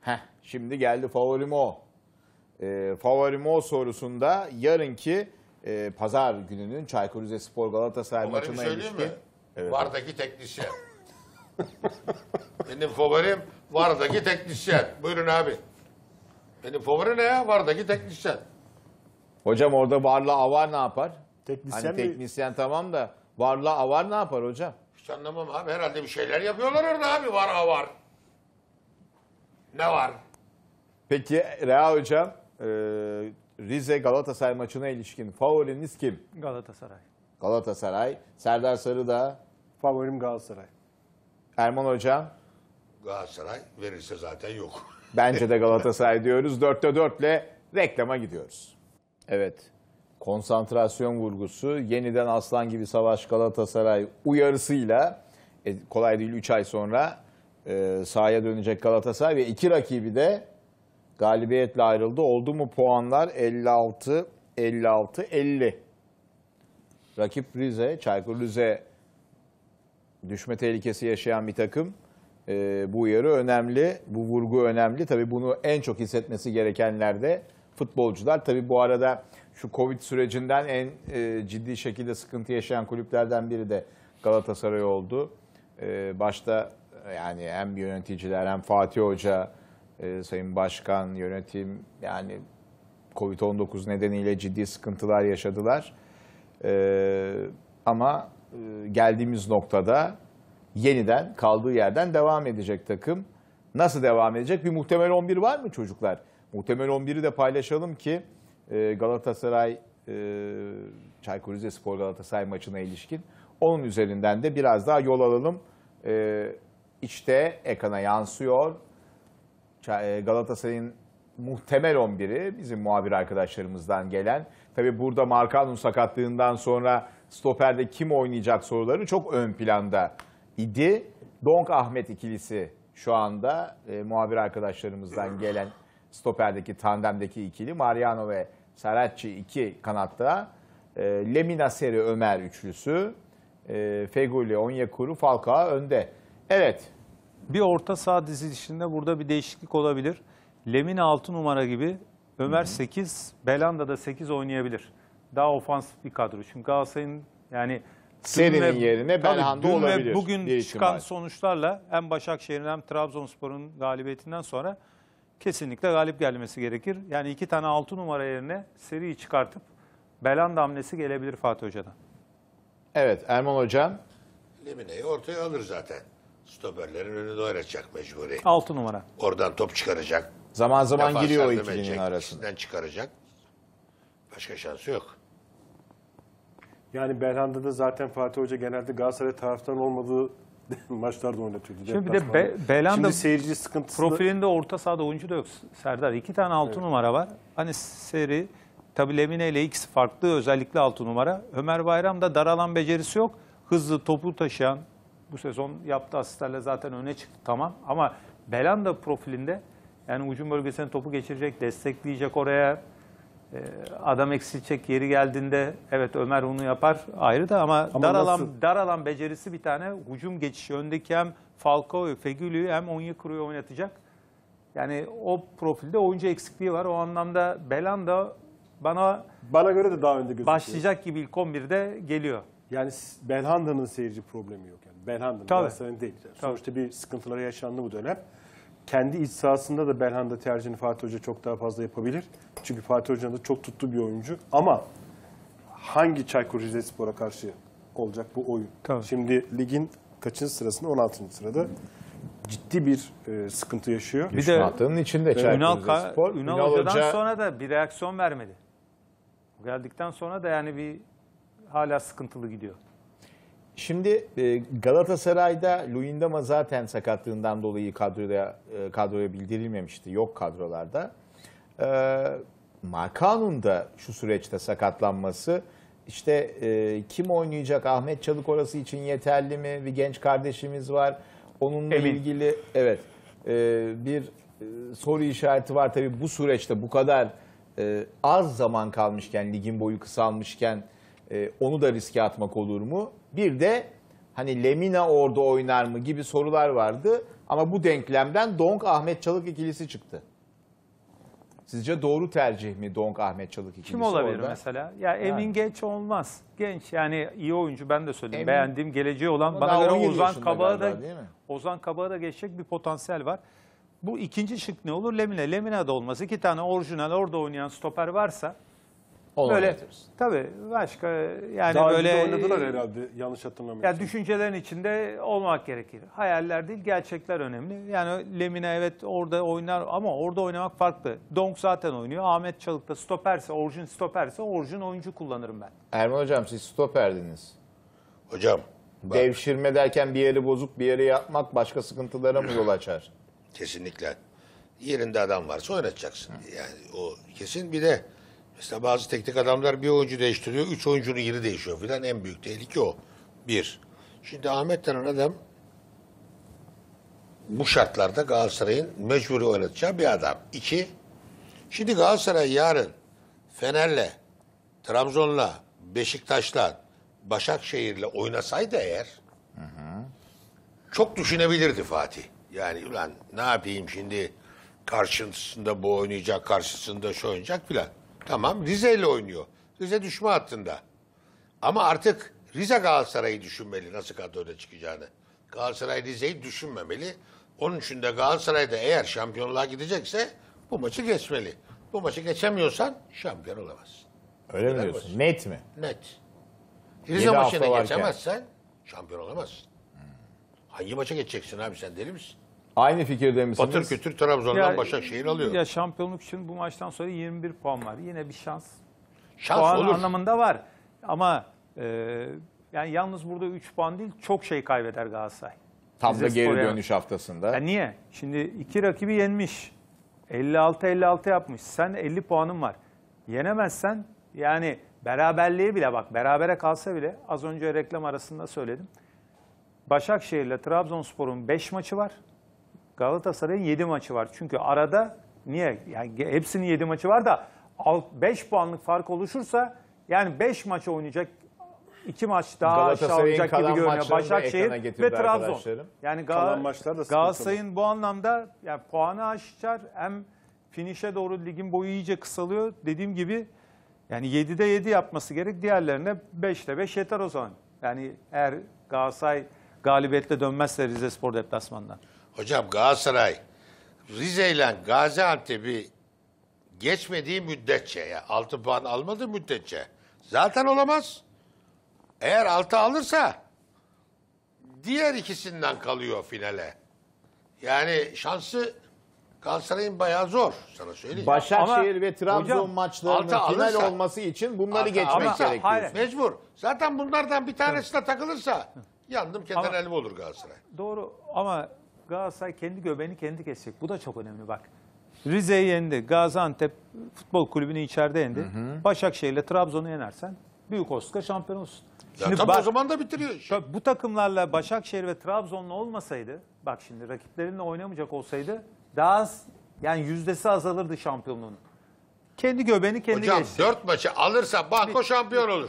Heh, şimdi geldi favorim o. E, favorim o sorusunda yarınki e, pazar gününün Çaykur Rizespor Galatasaray Favorimi maçına ilişkin. Evet. Vardaki teknisyen. Benim favorim Vardaki teknisyen. Buyurun abi. Benim favori ne ya? Vardaki teknisyen. Hocam orada varla avar ne yapar? Teknisyen hani mi? tamam da varla avar ne yapar hocam? Hiç anlamam abi. Herhalde bir şeyler yapıyorlar orada abi var avar. Ne var? Peki Reha Hocam, e, Rize Galatasaray maçına ilişkin favoriniz kim? Galatasaray. Galatasaray. Serdar Sarı da Favorim Galatasaray. Erman Hocam. Galatasaray verirse zaten yok. Bence de Galatasaray diyoruz. Dörtte dörtle reklama gidiyoruz. Evet. Konsantrasyon vurgusu, yeniden aslan gibi savaş Galatasaray uyarısıyla e, kolay değil 3 ay sonra e, sahaya dönecek Galatasaray ve iki rakibi de galibiyetle ayrıldı. Oldu mu puanlar 56 56 50. Rakip Rize, Çaykur Rize düşme tehlikesi yaşayan bir takım. E, bu uyarı önemli, bu vurgu önemli. Tabii bunu en çok hissetmesi gerekenler de futbolcular. Tabii bu arada şu Covid sürecinden en e, ciddi şekilde sıkıntı yaşayan kulüplerden biri de Galatasaray oldu. E, başta yani hem yöneticiler hem Fatih Hoca, e, Sayın Başkan, yönetim yani Covid-19 nedeniyle ciddi sıkıntılar yaşadılar. E, ama e, geldiğimiz noktada yeniden kaldığı yerden devam edecek takım. Nasıl devam edecek? Bir muhtemel 11 var mı çocuklar? Muhtemel 11'i de paylaşalım ki e, Galatasaray e, Çaykur Rizespor Galatasaray maçına ilişkin. Onun üzerinden de biraz daha yol alalım. E, içte ekrana yansıyor. E, Galatasaray'ın muhtemel 11'i bizim muhabir arkadaşlarımızdan gelen. Tabi burada Markanun sakatlığından sonra stoperde kim oynayacak soruları çok ön planda idi. Donk Ahmet ikilisi şu anda e, muhabir arkadaşlarımızdan gelen stoperdeki tandemdeki ikili Mariano ve Saracchi iki kanatta. E, Lemina Seri Ömer üçlüsü. E, Feguli, Onyekuru, Falcao önde. Evet. Bir orta saha dizilişinde burada bir değişiklik olabilir. Lemin 6 numara gibi Ömer 8, Belanda da 8 oynayabilir. Daha ofansif bir kadro. Çünkü Galatasaray'ın yani Serinin ve, yerine Belhanda dün olabilir. Ve bugün çıkan ihtimal. sonuçlarla hem Başakşehir'in hem Trabzonspor'un galibiyetinden sonra kesinlikle galip gelmesi gerekir. Yani iki tane 6 numara yerine seriyi çıkartıp Belanda hamlesi gelebilir Fatih Hoca'dan. Evet Erman Hocam. Lemine'yi ortaya alır zaten. Stoperlerin önünü oynatacak mecburi. 6 numara. Oradan top çıkaracak. Zaman zaman Defa giriyor o ikilinin edecek, arasında. içinden çıkaracak. Başka şansı yok. Yani Belhanda da zaten Fatih Hoca genelde Galatasaray taraftan olmadığı maçlarda oynatıyordu. Şimdi bir de Be- deplasmanda. Şimdi seyirci sıkıntısı profilinde orta sahada oyuncu da yok Serdar. İki tane altı numara var. Hani seri tabii Lemine ile ikisi farklı özellikle altı numara. Ömer Bayram da daralan becerisi yok. Hızlı topu taşıyan, bu sezon yaptı asistlerle zaten öne çıktı tamam. Ama Belanda profilinde yani ucun bölgesine topu geçirecek, destekleyecek oraya. E, adam eksilecek yeri geldiğinde evet Ömer onu yapar ayrı da ama, ama dar, alan, dar alan becerisi bir tane hücum geçişi. Öndeki hem Falcao'yu, Fegülü'yü hem Onyekuru'yu oynatacak. Yani o profilde oyuncu eksikliği var. O anlamda Belanda bana bana göre de daha önde gözüküyor. Başlayacak gibi ilk 11'de geliyor. Yani Belhanda'nın seyirci problemi yok. Yani. Belhanda'nın Galatasaray'ın değil. Tabii. Sonuçta bir sıkıntıları yaşandı bu dönem. Kendi iç sahasında da Belhanda tercihini Fatih Hoca çok daha fazla yapabilir. Çünkü Fatih Hoca'nın da çok tuttu bir oyuncu. Ama hangi Çaykur Rizespor'a karşı olacak bu oyun? Tabii. Şimdi ligin kaçıncı sırasında? 16. sırada. Ciddi bir e, sıkıntı yaşıyor. Bir de hattının içinde Çaykur Ünal, Ünal, Ünal Hoca'dan Hoca... sonra da bir reaksiyon vermedi. Geldikten sonra da yani bir hala sıkıntılı gidiyor. Şimdi e, Galatasaray'da Luyendama zaten sakatlığından dolayı kadroya e, kadroya bildirilmemişti. Yok kadrolarda. E, Markanun da şu süreçte sakatlanması işte kim oynayacak Ahmet Çalık orası için yeterli mi? Bir genç kardeşimiz var. Onunla Emin. ilgili evet bir soru işareti var. Tabii bu süreçte bu kadar az zaman kalmışken ligin boyu kısalmışken onu da riske atmak olur mu? Bir de hani Lemina orada oynar mı gibi sorular vardı. Ama bu denklemden Donk Ahmet Çalık ikilisi çıktı. Sizce doğru tercih mi Donk Ahmet Çalık ikilisi? Kim olabilir orada? mesela? Ya Emin yani. Geç olmaz. Genç yani iyi oyuncu ben de söyledim. Emin. Beğendiğim geleceği olan Ama bana göre Ozan Kabak'a da Ozan Kabak'a da geçecek bir potansiyel var. Bu ikinci şık ne olur? Lemina. Lemina'da olması. iki tane orijinal orada oynayan stoper varsa Olabilir. Böyle tabii başka yani Daha böyle önce oynadılar e, herhalde yanlış hatırlamıyorsam. Ya düşüncelerin içinde olmak gerekir. Hayaller değil, gerçekler önemli. Yani Lemina evet orada oynar ama orada oynamak farklı. Donk zaten oynuyor. Ahmet Çalık da stoperse, orijin stoperse orijin oyuncu kullanırım ben. Erman hocam siz stoperdiniz. Hocam. Bak. Devşirme derken bir yeri bozuk bir yeri yapmak başka sıkıntılara mı yol açar? Kesinlikle. Yerinde adam varsa oynatacaksın. Yani o kesin bir de Mesela bazı teknik adamlar bir oyuncu değiştiriyor, üç oyuncunun yeri değişiyor filan. En büyük tehlike o. Bir. Şimdi Ahmet denen adam bu şartlarda Galatasaray'ın mecburi oynatacağı bir adam. İki, şimdi Galatasaray yarın Fener'le, Trabzon'la, Beşiktaş'la, Başakşehir'le oynasaydı eğer hı hı. çok düşünebilirdi Fatih. Yani ulan ne yapayım şimdi karşısında bu oynayacak, karşısında şu oynayacak filan. Tamam Rize ile oynuyor. Rize düşme hattında. Ama artık Rize Galatasaray'ı düşünmeli nasıl kadroda çıkacağını. Galatasaray Rize'yi düşünmemeli. Onun için de Galatasaray'da eğer şampiyonluğa gidecekse bu maçı geçmeli. Bu maçı geçemiyorsan şampiyon olamazsın. Öyle mi diyorsun? Basit. Net mi? Net. Rize maçına geçemezsen şampiyon olamazsın. Hangi maça geçeceksin abi sen deli misin? Aynı fikirde misiniz? Batır kütür Trabzon'dan Başakşehir alıyor. Ya şampiyonluk için bu maçtan sonra 21 puan var. Yine bir şans. Şans puan olur. anlamında var. Ama e, yani yalnız burada 3 puan değil çok şey kaybeder Galatasaray. Tam da geri Rizespor'a- dönüş haftasında. Ya niye? Şimdi iki rakibi yenmiş. 56-56 yapmış. Sen 50 puanın var. Yenemezsen yani beraberliğe bile bak berabere kalsa bile az önce reklam arasında söyledim. Başakşehir ile Trabzonspor'un 5 maçı var. Galatasaray'ın 7 maçı var. Çünkü arada niye? Yani hepsinin 7 maçı var da 5 puanlık fark oluşursa yani 5 maç oynayacak 2 maç daha aşağı olacak gibi görünüyor. Başakşehir ve Trabzon. Yani Gal Galatasaray'ın bu anlamda yani puanı aşar hem finişe doğru ligin boyu iyice kısalıyor. Dediğim gibi yani 7'de 7 yapması gerek. Diğerlerine 5'te 5 yeter o zaman. Yani eğer Galatasaray galibiyetle dönmezse Rize Spor deplasmandan. Hocam Galatasaray Rize ile Gaziantep'i geçmediği müddetçe ya 6 puan almadığı müddetçe zaten olamaz. Eğer 6 alırsa diğer ikisinden kalıyor finale. Yani şansı Galatasaray'ın bayağı zor sana söyleyeyim. Başakşehir ama, ve Trabzon hocam, maçlarının final alırsa, olması için bunları altı, geçmek gerekiyor. Mecbur. Zaten bunlardan bir tanesine takılırsa yandım kenar elma olur Galatasaray. Doğru ama Galatasaray kendi göbeğini kendi kesecek. Bu da çok önemli bak. Rize'yi yendi. Gaziantep Futbol Kulübü'nü içeride yendi. Başakşehir'le Trabzon'u yenersen Büyük Oscar şampiyon olsun. Şimdi tabii bak, o zaman da bitiriyor işi. bu takımlarla Başakşehir ve Trabzon'la olmasaydı, bak şimdi rakiplerinle oynamayacak olsaydı daha az, yani yüzdesi azalırdı şampiyonluğun. Kendi göbeğini kendi Hocam geçti. dört maçı alırsa Banko şampiyon olur.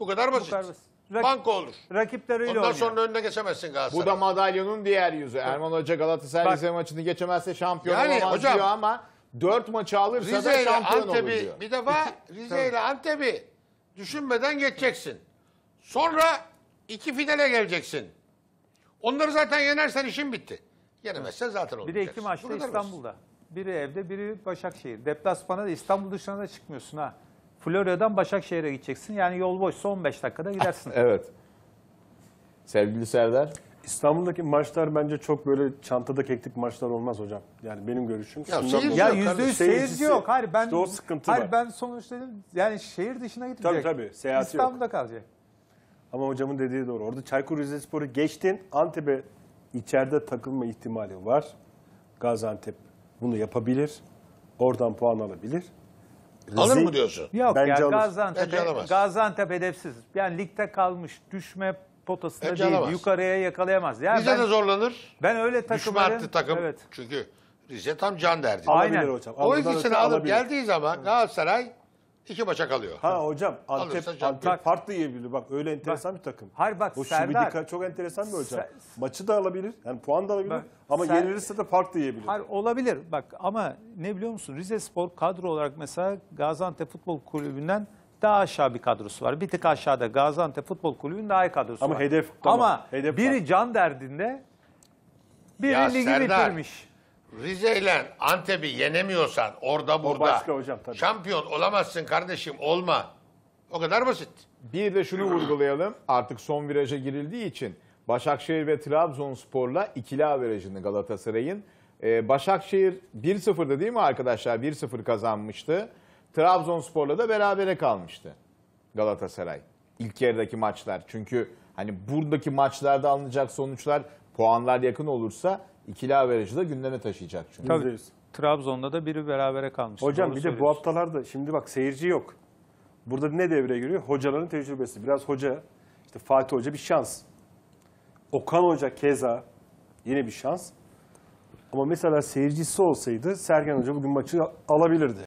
Bu kadar Bu kadar basit. Rak- Banko olur. Rakipleriyle Ondan oynuyor. sonra önüne geçemezsin Galatasaray. Bu da madalyonun diğer yüzü. Erman Hoca Galatasaray Rize maçını geçemezse şampiyon Yani olamaz hocam- diyor ama 4 maçı alırsa Rize ile şampiyon olur Antep'i diyor. bir defa Rize ile Antep'i düşünmeden geçeceksin. Sonra iki finale geleceksin. Onları zaten yenersen işin bitti. Yenemezsen zaten olmayacak. de iki maçta İstanbul'da. Biri evde, biri Başakşehir. Deplasmana da İstanbul dışına da çıkmıyorsun ha. Florya'dan Başakşehir'e gideceksin. Yani yol boşsa 15 dakikada gidersin. evet. Sevgili Serdar. İstanbul'daki maçlar bence çok böyle çantada keklik maçlar olmaz hocam. Yani benim görüşüm. Ya, Şundan seyirci ya yüzde yüz seyirci yok. Hayır ben, işte o sıkıntı hayır, var. ben sonuçta dedim yani şehir dışına gidecek. Tabii tabii seyahati İstanbul'da yok. kalacak. Ama hocamın dediği doğru. Orada Çaykur Rizespor'u geçtin. Antep'e içeride takılma ihtimali var. Gaziantep bunu yapabilir. Oradan puan alabilir. Alır mı diyorsun? Yok Bence ya alır. Gaziantep, Bence alamaz. Gaziantep hedefsiz. Yani ligde kalmış düşme potasında Bence değil. alamaz. Yukarıya yakalayamaz. Yani Rize ben, de zorlanır. ben öyle Düşme arttı takım. Evet. Çünkü Rize tam can derdi. Aynen. Alabilir hocam. O ikisini hocam, alıp alabilir. geldiği zaman Galatasaray iki maça kalıyor. Ha hocam Alırsa Antep, şampiyon. Antak yiyebilir. Bak öyle enteresan bir takım. Hayır bak o Serdar- Şubidika çok enteresan bir hocam. Ser- Maçı da alabilir. Yani puan da alabilir. Bak, ama Ser- yenilirse de farklı yiyebilir. Hayır olabilir bak ama ne biliyor musun Rize Spor kadro olarak mesela Gaziantep Futbol Kulübü'nden daha aşağı bir kadrosu var. Bir tık aşağıda Gaziantep Futbol Kulübü'nün daha iyi kadrosu Ama var. hedef, tamam, Ama hedef biri var. can derdinde biri Ya ligi Serdar, bitirmiş. Rize ile Antep'i yenemiyorsan orada burada başka hocam, tabii. şampiyon olamazsın kardeşim olma. O kadar basit. Bir de şunu vurgulayalım. Artık son viraja girildiği için Başakşehir ve Trabzonspor'la ikili averajını Galatasaray'ın. Ee, Başakşehir 1-0'da değil mi arkadaşlar? 1-0 kazanmıştı. Trabzonspor'la da berabere kalmıştı Galatasaray. İlk yerdeki maçlar. Çünkü hani buradaki maçlarda alınacak sonuçlar puanlar yakın olursa ikili averajı da gündeme taşıyacak çünkü. Tabii. Trabzon'da da biri berabere kalmış. Hocam bir de bu haftalarda şimdi bak seyirci yok. Burada ne devreye giriyor? Hocaların tecrübesi. Biraz hoca, işte Fatih Hoca bir şans. Okan Hoca keza yine bir şans. Ama mesela seyircisi olsaydı Sergen Hoca bugün maçı alabilirdi.